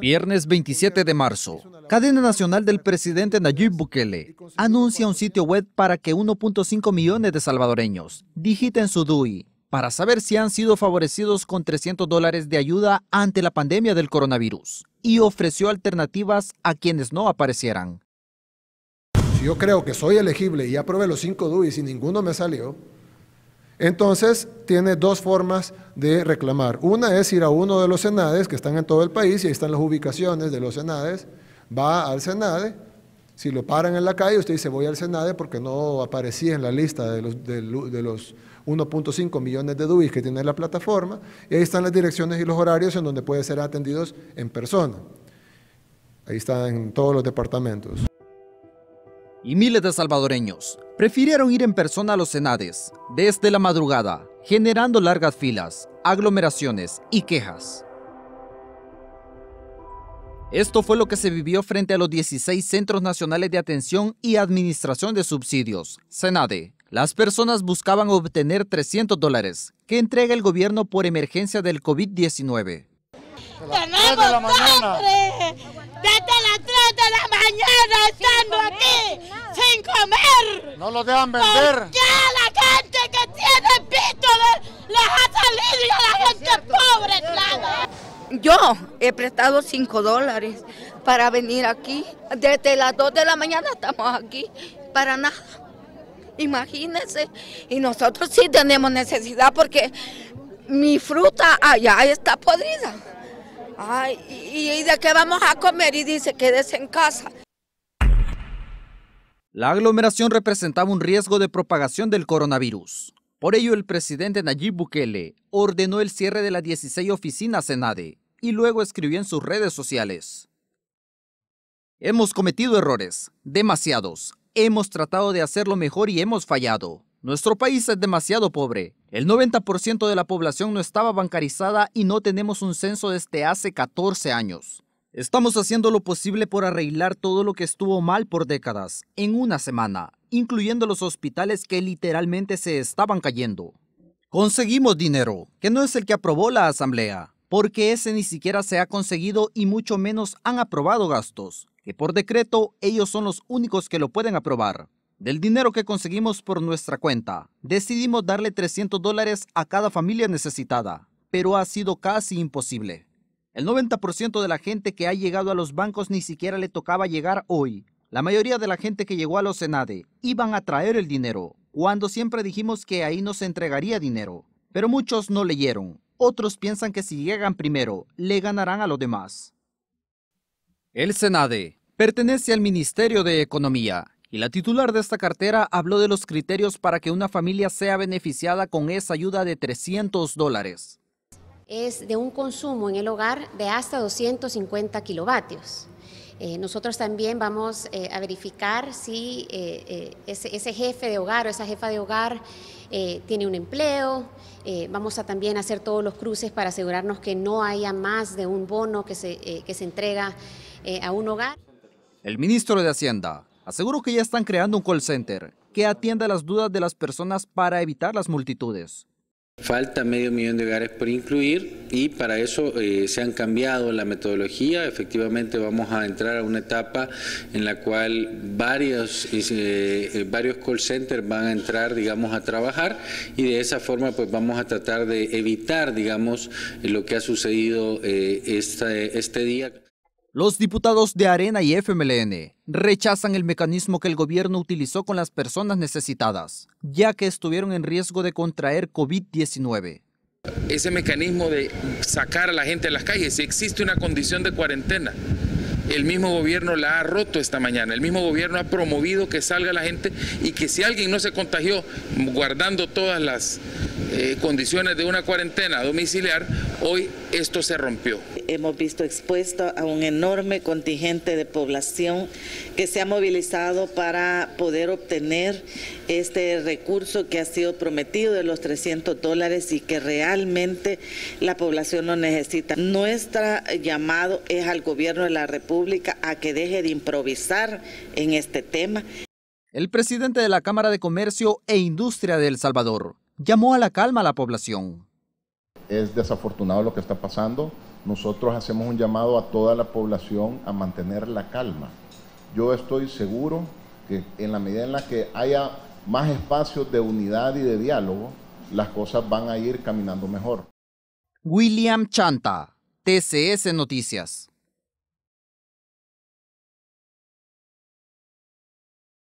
Viernes 27 de marzo, cadena nacional del presidente Nayib Bukele anuncia un sitio web para que 1.5 millones de salvadoreños digiten su DUI para saber si han sido favorecidos con 300 dólares de ayuda ante la pandemia del coronavirus y ofreció alternativas a quienes no aparecieran. Si yo creo que soy elegible y aprobé los cinco DUI y si ninguno me salió, entonces, tiene dos formas de reclamar. Una es ir a uno de los senades que están en todo el país, y ahí están las ubicaciones de los senades, va al senade, si lo paran en la calle, usted dice voy al senade porque no aparecía en la lista de los, 1.5 millones de DUIs que tiene la plataforma, y ahí están las direcciones y los horarios en donde puede ser atendidos en persona. Ahí están todos los departamentos y miles de salvadoreños prefirieron ir en persona a los cenades desde la madrugada, generando largas filas, aglomeraciones y quejas. Esto fue lo que se vivió frente a los 16 Centros Nacionales de Atención y Administración de Subsidios, CENADE. Las personas buscaban obtener 300 dólares que entrega el gobierno por emergencia del COVID-19. Desde las 3 de la mañana estando aquí sin comer. No lo dejan vender. Ya la gente que tiene pito les ha salido a la gente pobre, nada. Yo he prestado 5 dólares para venir aquí. Desde las 2 de la mañana estamos aquí para nada. Imagínense. Y nosotros sí tenemos necesidad porque mi fruta allá está podrida. Ay, ¿y, de qué vamos a comer? Y dice, quédese en casa. La aglomeración representaba un riesgo de propagación del coronavirus. Por ello, el presidente Nayib Bukele ordenó el cierre de las 16 oficinas Ade y luego escribió en sus redes sociales. Hemos cometido errores, demasiados. Hemos tratado de hacerlo mejor y hemos fallado. Nuestro país es demasiado pobre. El 90% de la población no estaba bancarizada y no tenemos un censo desde hace 14 años. Estamos haciendo lo posible por arreglar todo lo que estuvo mal por décadas, en una semana, incluyendo los hospitales que literalmente se estaban cayendo. Conseguimos dinero, que no es el que aprobó la Asamblea, porque ese ni siquiera se ha conseguido y mucho menos han aprobado gastos, que por decreto ellos son los únicos que lo pueden aprobar. Del dinero que conseguimos por nuestra cuenta, decidimos darle 300 dólares a cada familia necesitada, pero ha sido casi imposible. El 90% de la gente que ha llegado a los bancos ni siquiera le tocaba llegar hoy. La mayoría de la gente que llegó a los Senade iban a traer el dinero, cuando siempre dijimos que ahí nos entregaría dinero. Pero muchos no leyeron. Otros piensan que si llegan primero, le ganarán a los demás. El Senade pertenece al Ministerio de Economía y la titular de esta cartera habló de los criterios para que una familia sea beneficiada con esa ayuda de 300 dólares. Es de un consumo en el hogar de hasta 250 kilovatios. Eh, nosotros también vamos eh, a verificar si eh, ese, jefe de hogar o esa jefa de hogar tiene un empleo. vamos a también hacer todos los cruces para asegurarnos que no haya más de un bono que que se entrega a un hogar. El ministro de Hacienda, Aseguro que ya están creando un call center que atienda las dudas de las personas para evitar las multitudes. Falta medio millón de hogares por incluir y para eso eh, se han cambiado la metodología. Efectivamente vamos a entrar a una etapa en la cual varios, eh, eh, varios call centers van a entrar, digamos, a trabajar y de esa forma pues vamos a tratar de evitar, digamos, lo que ha sucedido este día. Los diputados de Arena y FMLN rechazan el mecanismo que el gobierno utilizó con las personas necesitadas, ya que estuvieron en riesgo de contraer COVID-19. Ese mecanismo de sacar a la gente de las calles, si existe una condición de cuarentena, el mismo gobierno la ha roto esta mañana, el mismo gobierno ha promovido que salga la gente y que si alguien no se contagió guardando todas las eh, condiciones de una cuarentena domiciliar, Hoy esto se rompió. Hemos visto expuesto a un enorme contingente de población que se ha movilizado para poder obtener este recurso que ha sido prometido de los 300 dólares y que realmente la población lo necesita. Nuestro llamado es al gobierno de la República a que deje de improvisar en este tema. El presidente de la Cámara de Comercio e Industria de El Salvador llamó a la calma a la población es desafortunado lo que está pasando. Nosotros hacemos un llamado a toda la población a mantener la calma. Yo estoy seguro que en la medida en la que haya más espacios de unidad y de diálogo, las cosas van a ir caminando mejor. William Chanta, TCS Noticias.